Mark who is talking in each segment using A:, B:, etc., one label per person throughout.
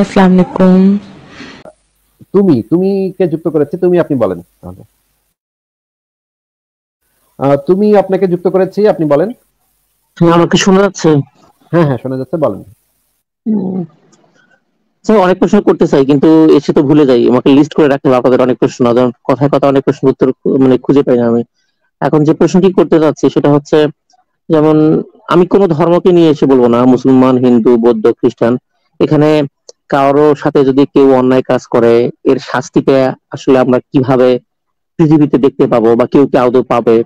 A: আসসালামু আলাইকুম
B: তুমি তুমি কে যুক্ত করেছে তুমি আপনি বলেন তাহলে তুমি আপনাকে যুক্ত করেছি আপনি বলেন আমাকে শোনা যাচ্ছে হ্যাঁ হ্যাঁ শোনা যাচ্ছে বলেন
A: আচ্ছা, অনেক প্রশ্ন করতে চাই কিন্তু এসে তো ভুলে যাই আমাকে লিস্ট করে রাখতে হবে আপনাদের অনেক প্রশ্ন কথায় কথা অনেক প্রশ্ন উত্তর মানে খুঁজে পাই না আমি এখন যে প্রশ্নটি করতে চাচ্ছি সেটা হচ্ছে যেমন আমি কোন ধর্মকে নিয়ে এসে বলবো না মুসলমান হিন্দু বৌদ্ধ খ্রিস্টান এখানে কারোর সাথে যদি কেউ অন্যায় কাজ করে এর শাস্তিটা আসলে আমরা কিভাবে পৃথিবীতে দেখতে পাবো বা কেউ কে আদৌ পাবে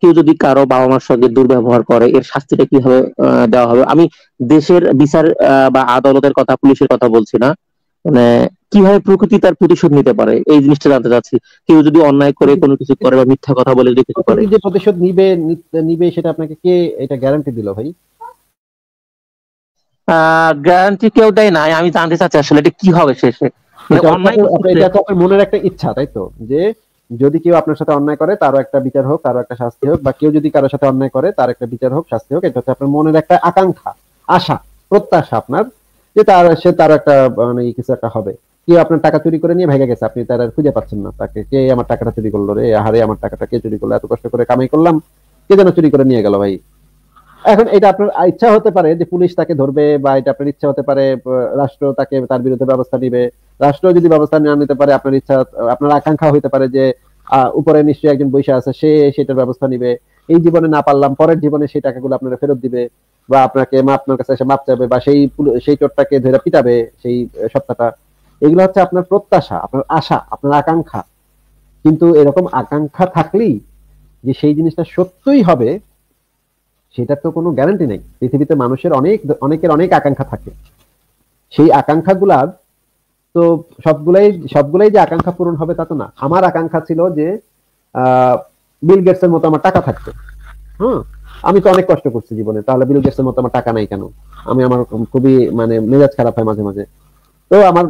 A: কেউ যদি কারো বাবা মার সঙ্গে দুর্ব্যবহার করে এর শাস্তিটা কিভাবে দেওয়া হবে আমি দেশের বিচার বা আদালতের কথা পুলিশের কথা বলছি না মানে কিভাবে প্রকৃতি তার প্রতিশোধ নিতে পারে এই জিনিসটা জানতে চাচ্ছি কেউ যদি অন্যায় করে কোনো কিছু করে বা মিথ্যা কথা বলে যদি কিছু করে
B: যে প্রতিশোধ নিবে নিবে সেটা আপনাকে কে
A: এটা গ্যারান্টি দিল ভাই গ্যারান্টি কেউ দেয় নাই আমি জানতে চাচ্ছি আসলে এটা কি হবে শেষে মানে এটা
B: তো আপনার মনের একটা ইচ্ছা তাই তো যে যদি কেউ আপনার সাথে অন্যায় করে তারও একটা বিচার হোক তারও একটা শাস্তি হোক বা কেউ যদি কারোর সাথে অন্যায় করে তার একটা বিচার হোক শাস্তি হোক এটা হচ্ছে আপনার মনের একটা আকাঙ্ক্ষা আশা প্রত্যাশা আপনার যে তার সে তার একটা মানে কিছু একটা হবে কেউ আপনার টাকা চুরি করে নিয়ে ভেঙে গেছে আপনি তার আর খুঁজে পাচ্ছেন না তাকে কে আমার টাকাটা চুরি করলো রে হারে আমার টাকাটা কে চুরি করলো এত কষ্ট করে কামাই করলাম কে যেন চুরি করে নিয়ে গেল ভাই এখন এটা আপনার ইচ্ছা হতে পারে যে পুলিশ তাকে ধরবে বা এটা আপনার ইচ্ছা হতে পারে রাষ্ট্র তাকে তার বিরুদ্ধে ব্যবস্থা নিবে রাষ্ট্র যদি ব্যবস্থা না নিতে পারে আপনার ইচ্ছা আপনার আকাঙ্ক্ষা হইতে পারে যে উপরে নিশ্চয়ই একজন বৈশা আছে সে সেটার ব্যবস্থা নিবে এই জীবনে না পারলাম পরের জীবনে সেই টাকাগুলো আপনারা ফেরত দিবে বা আপনাকে আপনার কাছে এসে মাপ চাবে বা সেই সেই চোরটাকে ধরে পিটাবে সেই সপ্তাহটা এগুলো হচ্ছে আপনার প্রত্যাশা আপনার আশা আপনার আকাঙ্ক্ষা কিন্তু এরকম আকাঙ্ক্ষা থাকলেই যে সেই জিনিসটা সত্যই হবে সেটার তো কোনো গ্যারান্টি নেই পৃথিবীতে মানুষের অনেক অনেকের অনেক আকাঙ্ক্ষা থাকে সেই আকাঙ্ক্ষাগুলার তো সবগুলাই সবগুলাই যে আকাঙ্ক্ষা পূরণ হবে তা তো না আমার আকাঙ্ক্ষা ছিল যে বিল গেটসের মতো আমার টাকা থাকতো হ্যাঁ আমি তো অনেক কষ্ট করছি জীবনে তাহলে বিল গেটসের মতো আমার টাকা নাই কেন আমি আমার খুবই মানে মেজাজ খারাপ হয় মাঝে মাঝে তো আমার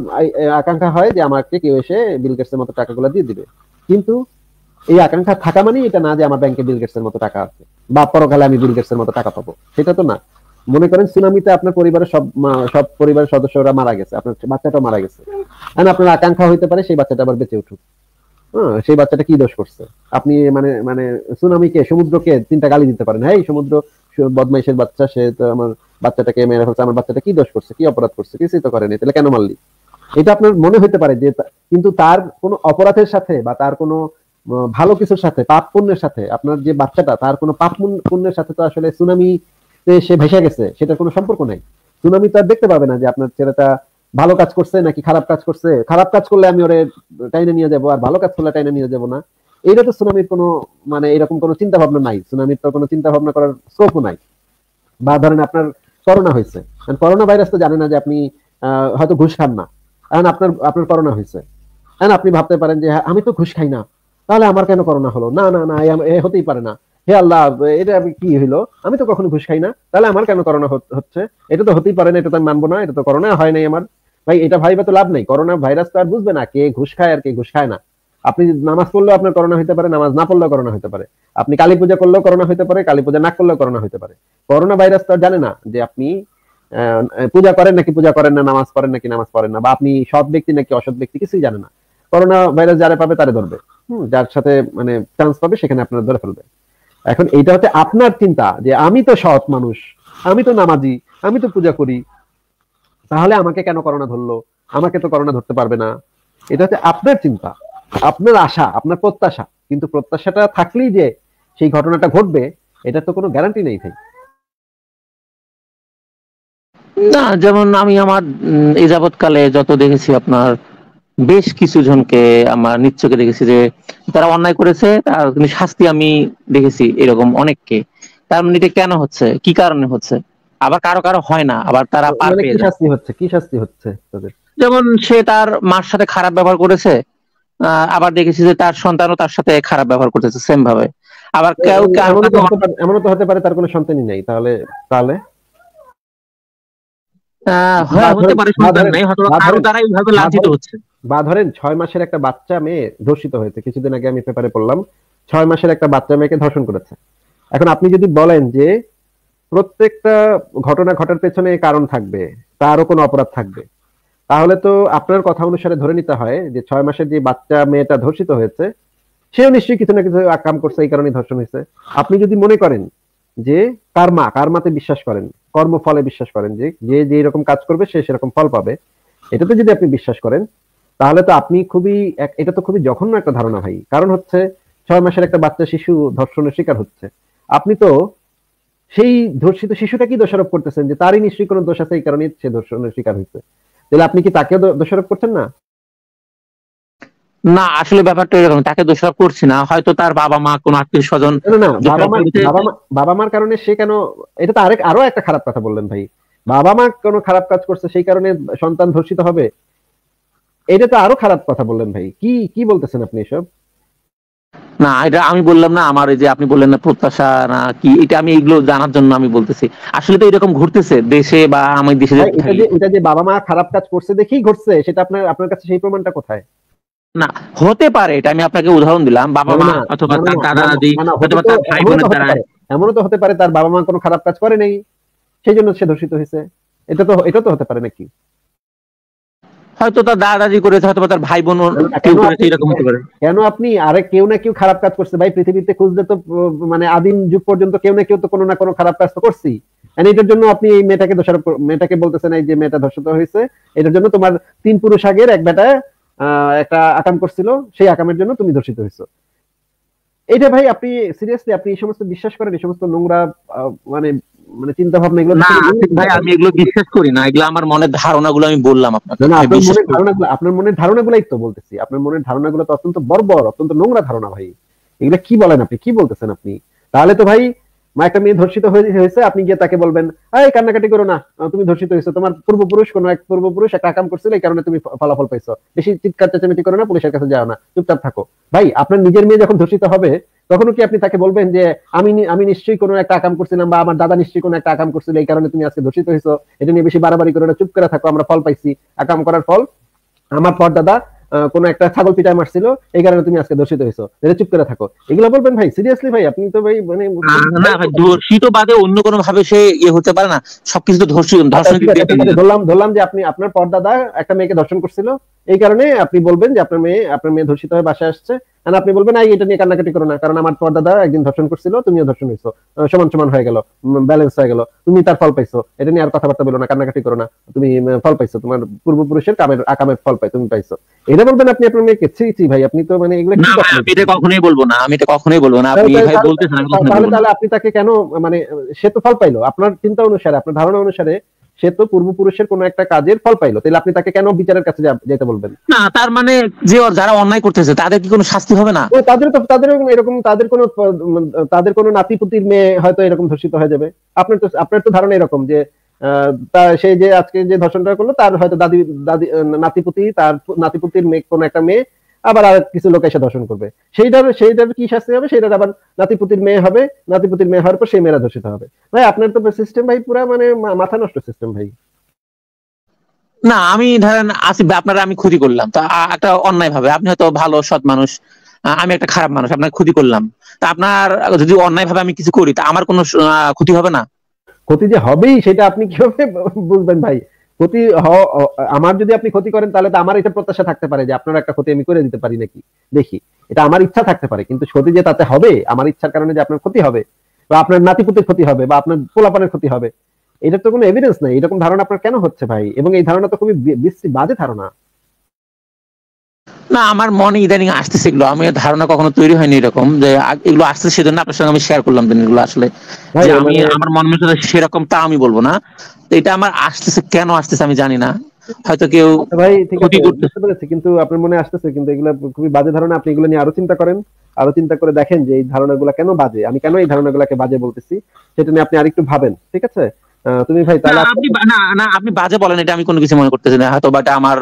B: আকাঙ্ক্ষা হয় যে আমাকে কেউ এসে বিল গেটসের মতো টাকাগুলো দিয়ে দিবে কিন্তু এই আকাঙ্ক্ষা থাকা মানে এটা না যে আমার ব্যাংকে বিল গেটসের মতো টাকা আছে বা পরকালে আমি বিল মতো টাকা পাবো সেটা তো না মনে করেন সুনামিতে আপনার পরিবারের সব সব পরিবারের সদস্যরা মারা গেছে আপনার বাচ্চাটা মারা গেছে এখন মানে আপনার আকাঙ্ক্ষা হইতে পারে সেই বাচ্চাটা আবার বেঁচে উঠুক হ্যাঁ সেই বাচ্চাটা কি দোষ করছে আপনি মানে মানে সুনামিকে সমুদ্রকে তিনটা গালি দিতে পারেন হ্যাঁ সমুদ্র বদমাইশের বাচ্চা সে তো আমার বাচ্চাটাকে মেরে ফেলছে আমার বাচ্চাটা কি দোষ করছে কি অপরাধ করছে কিছুই তো করেনি তাহলে কেন মারলি এটা আপনার মনে হতে পারে যে কিন্তু তার কোনো অপরাধের সাথে বা তার কোনো ভালো কিছুর সাথে পাপ পুণ্যের সাথে আপনার যে বাচ্চাটা তার কোনো পাপ পুণ্যের সাথে তো আসলে সুনামি সে ভেসে গেছে সেটার কোনো সম্পর্ক নাই সুনামি তো আর দেখতে পাবে না যে আপনার ছেলেটা ভালো কাজ করছে নাকি খারাপ কাজ করছে খারাপ কাজ করলে আমি ওরে টাইনে নিয়ে যাব আর ভালো কাজ করলে টাইনে নিয়ে যাব না এইটা তো সুনামির কোনো মানে এরকম কোনো চিন্তা ভাবনা নাই সুনামির তো কোনো চিন্তা ভাবনা করার স্কোপও নাই বা ধরেন আপনার করোনা হয়েছে কারণ করোনা ভাইরাস তো জানে না যে আপনি হয়তো ঘুষ খান না কারণ আপনার আপনার করোনা হয়েছে কারণ হ্যাঁ আপনি ভাবতে পারেন যে হ্যাঁ, আমি তো ঘুষ খাই না তাহলে আমার কেন করোনা হলো না না না এ হতেই পারে না হে আল্লাহ এটা কি হইলো আমি তো কখনো ঘুষ খাই না তাহলে আমার কেন করোনা হচ্ছে এটা তো হতেই পারে না এটা তো আমি মানবো না এটা তো করোনা হয় নাই আমার ভাই এটা ভাইবা তো লাভ নেই করোনা ভাইরাস তো আর বুঝবে না কে ঘুষ খায় আর কে ঘুষ খায় না আপনি নামাজ পড়লেও আপনার করোনা হইতে পারে নামাজ না পড়লেও করোনা হইতে পারে আপনি কালী পূজা করলেও করোনা হইতে পারে কালী পূজা না করলেও করোনা হইতে পারে করোনা ভাইরাস তো আর জানে না যে আপনি পূজা করেন নাকি পূজা করেন না নামাজ পড়েন নাকি নামাজ পড়েন না বা আপনি সৎ ব্যক্তি নাকি অসৎ ব্যক্তি কিছুই জানে না করোনা ভাইরাস যারা পাবে তারা ধরবে যার সাথে মানে চান্স পাবে সেখানে আপনারা ধরে ফেলবে এখন এইটা হচ্ছে আপনার চিন্তা যে আমি তো সৎ মানুষ আমি তো নামাজি আমি তো পূজা করি তাহলে আমাকে কেন করোনা ধরলো আমাকে তো করোনা ধরতে পারবে না এটা হচ্ছে আপনার চিন্তা আপনার আশা আপনার প্রত্যাশা কিন্তু প্রত্যাশাটা থাকলেই যে সেই ঘটনাটা ঘটবে এটা তো কোনো গ্যারান্টি নেই ভাই
A: না যেমন আমি আমার এই যাবৎকালে যত দেখেছি আপনার বেশ কিছু জনকে আমার নিচ্ছকে দেখেছি যে তারা অন্যায় করেছে তার শাস্তি আমি দেখেছি এরকম অনেককে তার মানে এটা কেন হচ্ছে কি কারণে হচ্ছে আবার কারো কারো হয় না আবার তারা পার মানে পেয়ে শাস্তি
B: হচ্ছে কি শাস্তি হচ্ছে তাদের
A: যেমন সে তার মার সাথে খারাপ ব্যবহার করেছে আবার দেখেছি যে তার সন্তানও তার সাথে খারাপ ব্যবহার করতেছে সেম ভাবে আবার কেউ
B: এমনও তো হতে পারে তার কোনো সন্তানই নেই তাহলে তাহলে কিছুদিন আগে আমি আপনি যদি বলেন যে প্রত্যেকটা ঘটনা ঘটার পেছনে কারণ থাকবে তারও কোনো অপরাধ থাকবে তাহলে তো আপনার কথা অনুসারে ধরে নিতে হয় যে ছয় মাসের যে বাচ্চা মেয়েটা ধর্ষিত হয়েছে সেও নিশ্চয়ই কিছু না কিছু কাম করছে এই কারণে ধর্ষণ হয়েছে আপনি যদি মনে করেন যে কারমা কারমাতে বিশ্বাস করেন কর্মফলে বিশ্বাস করেন যে যে যে রকম কাজ করবে সে সেরকম ফল পাবে এটাতে যদি আপনি বিশ্বাস করেন তাহলে তো আপনি খুবই এটা তো খুবই জঘন্য একটা ধারণা ভাই কারণ হচ্ছে ছয় মাসের একটা বাচ্চা শিশু ধর্ষণের শিকার হচ্ছে আপনি তো সেই ধর্ষিত শিশুটা কি দোষারোপ করতেছেন যে তারই নিশ্চয়ই কোনো দোষ আছে এই কারণে সে ধর্ষণের শিকার হয়েছে তাহলে আপনি কি তাকেও দোষারোপ করছেন না
A: না আসলে ব্যাপারটা এরকম তাকে দোষারোপ করছি না হয়তো তার বাবা মা কোনো আত্মীয় স্বজন বাবা মার কারণে সে কেন
B: এটা তো আরেক আরো একটা খারাপ কথা বললেন ভাই বাবা মা কোনো খারাপ কাজ করছে সেই কারণে সন্তান ধর্ষিত হবে এটা তো আরো খারাপ কথা বললেন ভাই কি কি বলতেছেন আপনি এসব
A: না এটা আমি বললাম না আমার এই যে আপনি বললেন না প্রত্যাশা না কি এটা আমি এগুলো জানার জন্য আমি বলতেছি আসলে তো এরকম ঘটতেছে দেশে বা আমি দেশে
B: এটা যে বাবা মা খারাপ কাজ করছে দেখেই ঘটছে সেটা আপনার আপনার কাছে সেই প্রমাণটা কোথায়
A: না হতে পারে এটা আমি আপনাকে উদাহরণ দিলাম বাবা মা অথবা তার দাদা দাদি তার ভাই বোনের দ্বারা এমনও তো হতে পারে তার বাবা মা
B: কোনো খারাপ কাজ করে নাই সেই জন্য সে হয়েছে এটা তো এটা তো হতে পারে নাকি
A: হয়তো তার দাদা দাদি করেছে হয়তো তার ভাই বোন কেউ করেছে এরকম হতে পারে
B: কেন আপনি আরে কেউ না কেউ খারাপ কাজ করছে ভাই পৃথিবীতে খুঁজতে তো মানে আদিম যুগ পর্যন্ত কেউ না কেউ তো কোনো না কোনো খারাপ কাজ তো করছি এটার জন্য আপনি এই মেয়েটাকে দোষারোপ মেয়েটাকে বলতেছেন এই যে মেয়েটা ধর্ষিত হয়েছে এটার জন্য তোমার তিন পুরুষ আগের এক বেটা একটা আকাম করছিল সেই আকামের জন্য তুমি দর্শিত হয়েছো এটা ভাই আপনি সিরিয়াসলি আপনি এই সমস্ত বিশ্বাস করেন এই সমস্ত নোংরা মানে মানে চিন্তা ভাবনা এগুলো না ভাই আমি এগুলো
A: বিশ্বাস করি না এগুলো আমার মনের ধারণাগুলো আমি বললাম আপনাকে
B: আপনার মনের ধারণাগুলোই তো বলতেছি আপনার মনের ধারণাগুলো তো অত্যন্ত বর্বর অত্যন্ত নোংরা ধারণা ভাই এগুলো কি বলেন আপনি কি বলতেছেন আপনি তাহলে তো ভাই মা একটা মেয়ে ধর্ষিত হয়েছে আপনি গিয়ে তাকে বলবেন এই কান্নাকাটি করো না তুমি ধর্ষিত হয়েছো তোমার পূর্বপুরুষ কোন এক পূর্বপুরুষ একটা আকাম করছিল এই কারণে তুমি ফলাফল পাইছো বেশি চিৎকার চেঁচামেটি করো না পুলিশের কাছে যাও না চুপচাপ থাকো ভাই আপনার নিজের মেয়ে যখন ধর্ষিত হবে তখন কি আপনি তাকে বলবেন যে আমি আমি নিশ্চয়ই কোনো একটা আকাম করছিলাম বা আমার দাদা নিশ্চয়ই কোনো একটা আকাম করছিল এই কারণে তুমি আজকে ধর্ষিত হয়েছো এটা নিয়ে বেশি বাড়াবাড়ি করে না চুপ করে থাকো আমরা ফল পাইছি আকাম করার ফল আমার পর দাদা কোনো একটা ছাগল পিটায় মারছিল এই কারণে তুমি আজকে দর্শিত হয়েছো এটা চুপ করে থাকো এগুলো বলবেন ভাই সিরিয়াসলি ভাই আপনি তো ভাই মানে
A: দর্শিত বাদে অন্য কোনো ভাবে সে ইয়ে হতে পারে না সবকিছু তো ধর্ষিত আচ্ছা, ধর্ষণ ধরলাম
B: ধরলাম যে আপনি আপনার পর্দাদা একটা মেয়েকে ধর্ষণ করছিল এই কারণে আপনি বলবেন যে আপনার মেয়ে আপনার মেয়ে ধর্ষিত হয়ে বাসায় আসছে আর আপনি বলবেন এই এটা নিয়ে কান্নাকাটি করো না কারণ আমার পর্দাদা একদিন ধর্ষণ করছিল তুমিও ধর্ষণ হয়েছো সমান সমান হয়ে গেল ব্যালেন্স হয়ে গেল তুমি তার ফল পাইছো এটা নিয়ে আর কথাবার্তা বলো না কান্নাকাটি করো না তুমি ফল পাইছো তোমার পূর্বপুরুষের কামের আকামের ফল পাই তুমি পাইছো এটা বলবেন আপনি আপনার মেয়েকে ছি ছি ভাই আপনি তো মানে এগুলো
A: আমি এটা কখনোই বলবো না আমি এটা কখনোই বলবো না আপনি ভাই বলতেছেন তাহলে
B: আপনি তাকে কেন মানে সে তো ফল পাইলো আপনার চিন্তা অনুসারে আপনার ধারণা অনুসারে সে তো পূর্বপুরুষের কোন একটা কাজের ফল পাইলো তাহলে আপনি
A: তাকে কেন বিচারের কাছে যেতে বলবেন না তার মানে যে যারা অন্যায় করতেছে তাদের কি কোনো শাস্তি হবে না
B: তাদের তো তাদের এরকম তাদের কোনো তাদের কোনো নাতি পুতির মেয়ে হয়তো এরকম ধর্ষিত হয়ে যাবে আপনার তো আপনার তো ধারণা এরকম যে সে যে আজকে যে ধর্ষণটা করলো তার হয়তো দাদি দাদি নাতিপুতি তার নাতিপুতির মেয়ে কোন একটা মেয়ে আবার আর কিছু লোক এসে দর্শন করবে সেইটার সেইটার কি শাস্তি হবে সেটা আবার নাতিপুতির মেয়ে হবে নাতিপুতির মেয়ে হওয়ার পর সেই মেয়েরা দর্শিত হবে ভাই আপনার তো সিস্টেম ভাই পুরা মানে মাথা নষ্ট সিস্টেম ভাই
A: না আমি ধরেন আপনারা আমি ক্ষতি করলাম তা একটা অন্যায় ভাবে আপনি হয়তো ভালো সৎ মানুষ আমি একটা খারাপ মানুষ আপনার ক্ষতি করলাম তা আপনার যদি অন্যায় ভাবে আমি কিছু করি তা আমার কোনো ক্ষতি হবে না
B: ক্ষতি যে হবেই সেটা আপনি কিভাবে বুঝবেন ভাই ক্ষতি আমার যদি আপনি ক্ষতি করেন তাহলে তো আমার এটা প্রত্যাশা থাকতে পারে যে আপনার একটা ক্ষতি আমি করে দিতে পারি নাকি দেখি এটা আমার ইচ্ছা থাকতে পারে কিন্তু ক্ষতি যে তাতে হবে আমার ইচ্ছার কারণে যে আপনার ক্ষতি হবে বা আপনার নাতিপুতির ক্ষতি হবে বা আপনার পোলাপানের ক্ষতি হবে এটার তো কোনো এভিডেন্স নাই এরকম ধারণা আপনার কেন হচ্ছে ভাই এবং এই ধারণা তো খুবই বিশ্রী বাজে ধারণা
A: না আমার মনে ইদানিং আসতেছে এগুলো আমি ধারণা কখনো তৈরি হয়নি এরকম যে এগুলো আসতে সেজন্য আপনার সঙ্গে আমি শেয়ার করলাম এগুলো আসলে যে মানে আমি আমার মনে মেশাতে সেরকম তা আমি বলবো না এটা আমার আসতেছে কেন আসতেছে আমি জানি না হয়তো কেউ ভাই ঠিক করতে
B: পেরেছে কিন্তু আপনার মনে আসতেছে কিন্তু এগুলো খুবই বাজে ধারণা আপনি এগুলো নিয়ে আরো চিন্তা করেন আরো চিন্তা করে দেখেন যে এই ধারণাগুলো কেন বাজে আমি কেন এই ধারণাগুলোকে বাজে বলতেছি সেটা নিয়ে আপনি আরেকটু
A: ভাবেন ঠিক আছে তুমি ভাই তাহলে আপনি না না আপনি বাজে বলেন এটা আমি কোনো কিছু মনে করতেছি না হয়তো বাট আমার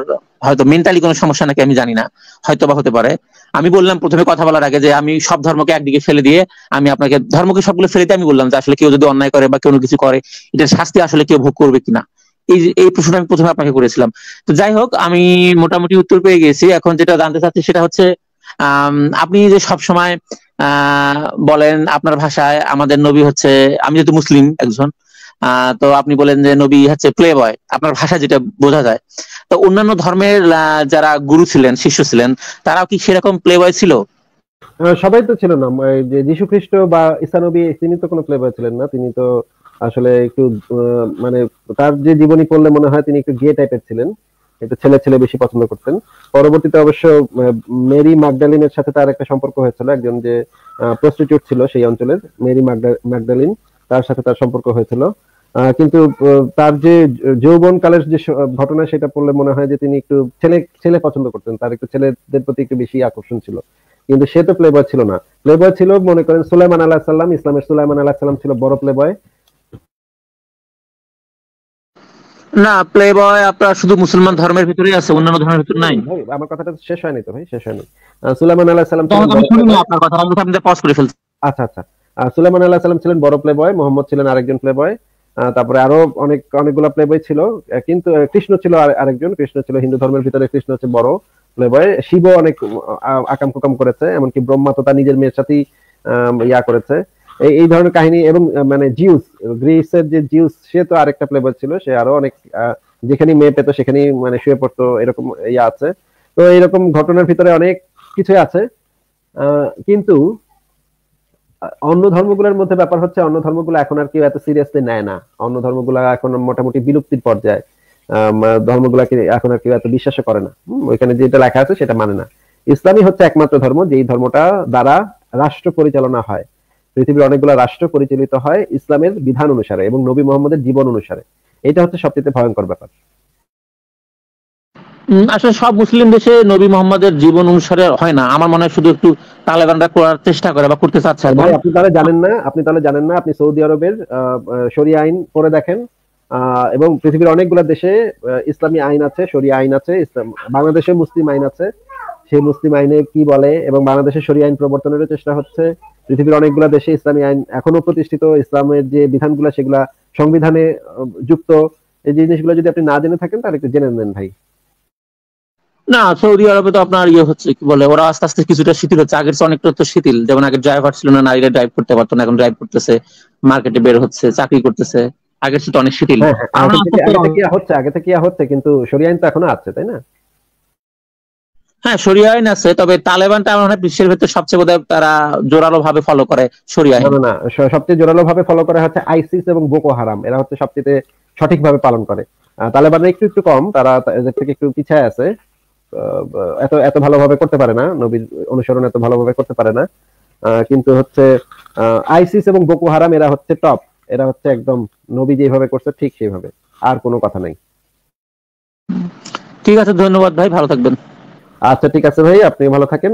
A: হয়তো মেন্টালি কোনো সমস্যা নাকি আমি জানি না হয়তো বা হতে পারে আমি বললাম প্রথমে কথা বলার আগে যে আমি সব ধর্মকে একদিকে ফেলে দিয়ে আমি আপনাকে ধর্মকে সবগুলো ফেলে দিয়ে আমি বললাম যে আসলে কেউ যদি অন্যায় করে বা কোনো কিছু করে এটার শাস্তি আসলে কেউ ভোগ করবে কিনা এই এই প্রশ্নটা আমি প্রথমে আপনাকে করেছিলাম তো যাই হোক আমি মোটামুটি উত্তর পেয়ে গেছি এখন যেটা জানতে চাচ্ছি সেটা হচ্ছে আপনি যে সব সময় বলেন আপনার ভাষায় আমাদের নবী হচ্ছে আমি যেহেতু মুসলিম একজন তো আপনি বলেন যে নবী হচ্ছে প্লে বয় আপনার ভাষা যেটা বোঝা যায় তো অন্যান্য ধর্মের যারা গুরু ছিলেন শিষ্য ছিলেন তারাও কি সেরকম প্লে বয় ছিল
B: সবাই তো ছিল না যে যীশু খ্রিস্ট বা নবী তিনি তো কোনো প্লে বয় ছিলেন না তিনি তো আসলে একটু মানে তার যে জীবনী পড়লে মনে হয় তিনি একটু গে টাইপের ছিলেন একটু ছেলে ছেলে বেশি পছন্দ করতেন পরবর্তীতে অবশ্য মেরি মাগডালিনের সাথে তার একটা সম্পর্ক হয়েছিল একজন যে প্রস্টিটিউট ছিল সেই অঞ্চলের মেরি মাগডালিন তার সাথে তার সম্পর্ক হয়েছিল কিন্তু তার যে কালের যে ঘটনা সেটা পড়লে মনে হয় যে তিনি একটু ছেলে ছেলে পছন্দ করতেন তার একটু ছেলেদের প্রতি একটু বেশি আকর্ষণ ছিল কিন্তু সে তো প্লেবয় ছিল না প্লেবয় ছিল মনে করেন সুলাইমান আল্লাহ সাল্লাম ইসলামের সুলাইমান আল্লাহ সাল্লাম ছিল বড় প্লেবয়
A: না আপনার শুধু মুসলমান ধর্মের ভিতরেই আছে অন্যান্য ধর্মের ভিতর নাই
B: আমার কথাটা শেষ হয়নি তো ভাই শেষ হয়নি সুলাইমান আলাইহিস সালাম
A: আপনার কথা পজ করে ফেলছি আচ্ছা আচ্ছা
B: সুলেমান আল্লাহ সাল্লাম ছিলেন বড় প্লে বয় মোহাম্মদ ছিলেন আরেকজন প্লে বয় তারপরে আরো অনেক অনেকগুলো প্লে বয় ছিল কিন্তু কৃষ্ণ ছিল আরেকজন কৃষ্ণ ছিল হিন্দু ধর্মের ভিতরে কৃষ্ণ হচ্ছে বড় প্লে বয় শিব অনেক আকাম কুকাম করেছে এমনকি ব্রহ্মা তো তার নিজের মেয়ের সাথেই ইয়া করেছে এই ধরনের কাহিনী এবং মানে জিউস গ্রিসের যে জিউস সে তো আরেকটা প্লে বয় ছিল সে আরো অনেক যেখানে মেয়ে পেতো সেখানেই মানে শুয়ে পড়তো এরকম ইয়া আছে তো এরকম ঘটনার ভিতরে অনেক কিছুই আছে কিন্তু অন্য ধর্মগুলোর মধ্যে ব্যাপার হচ্ছে অন্য ধর্মগুলো এখন আর কেউ এত সিরিয়াসলি নেয় না অন্য ধর্মগুলো এখন মোটামুটি বিলুপ্তির পর্যায়ে ধর্মগুলাকে এখন আর কেউ এত বিশ্বাস করে না ওইখানে যেটা লেখা আছে সেটা মানে না ইসলামই হচ্ছে একমাত্র ধর্ম যেই ধর্মটা দ্বারা রাষ্ট্র পরিচালনা হয় পৃথিবীর অনেকগুলো রাষ্ট্র পরিচালিত হয় ইসলামের বিধান অনুসারে এবং নবী মোহাম্মদের জীবন অনুসারে এটা হচ্ছে সবচেয়ে ভয়ঙ্কর ব্যাপার
A: আসলে সব মুসলিম দেশে নবী মোহাম্মদের জীবন অনুসারে হয় না আমার মনে হয় শুধু একটু তালেবানরা করার চেষ্টা করে বা করতে চাচ্ছে ভাই আপনি
B: তাহলে জানেন না আপনি তাহলে জানেন না আপনি সৌদি আরবের শরী আইন পড়ে দেখেন এবং পৃথিবীর অনেকগুলো দেশে ইসলামী আইন আছে শরিয়া আইন আছে ইসলাম বাংলাদেশে মুসলিম আইন আছে সেই মুসলিম আইনে কি বলে এবং বাংলাদেশে শরীয় আইন প্রবর্তনের চেষ্টা হচ্ছে পৃথিবীর অনেকগুলো দেশে ইসলামী আইন এখনো প্রতিষ্ঠিত ইসলামের যে বিধানগুলো সেগুলা সংবিধানে যুক্ত এই জিনিসগুলো যদি আপনি না জেনে থাকেন তাহলে একটু জেনে নেন ভাই
A: না সৌদি আরবে তো আপনার ইয়ে হচ্ছে কি বলে ওরা আস্তে আস্তে কিছুটা শিথিল হচ্ছে আগের অনেকটা তো শিথিল যেমন আগে ড্রাইভার ছিল না নারীরা ড্রাইভ করতে পারতো না এখন ড্রাইভ করতেছে মার্কেটে বের হচ্ছে চাকরি করতেছে আগের চেয়ে অনেক শিথিল হ্যাঁ, হ্যাঁ,
B: হচ্ছে আগে থেকে হচ্ছে কিন্তু সরিয়ে তো এখনো আছে তাই না
A: হ্যাঁ শরিয়া আইন আছে তবে তালেবানটা আমার মনে বিশ্বের ভেতরে সবচেয়ে বোধহয় তারা জোরালো ভাবে ফলো করে শরিয়া আইন না
B: সবচেয়ে জোরালো ভাবে ফলো করে হচ্ছে আইসিস এবং বোকো হারাম এরা হচ্ছে সবচেয়ে সঠিকভাবে পালন করে তালেবানরা একটু একটু কম তারা এদের থেকে একটু পিছায় আছে এত এত ভালোভাবে করতে পারে না নবীর অনুসরণ এত ভালোভাবে করতে পারে না কিন্তু হচ্ছে আইসিস এবং বকু হারাম এরা হচ্ছে টপ এরা হচ্ছে একদম নবী যেভাবে করছে ঠিক সেইভাবে আর কোনো কথা নাই
A: ঠিক আছে ধন্যবাদ ভাই ভালো থাকবেন আচ্ছা ঠিক আছে ভাই আপনি ভালো থাকেন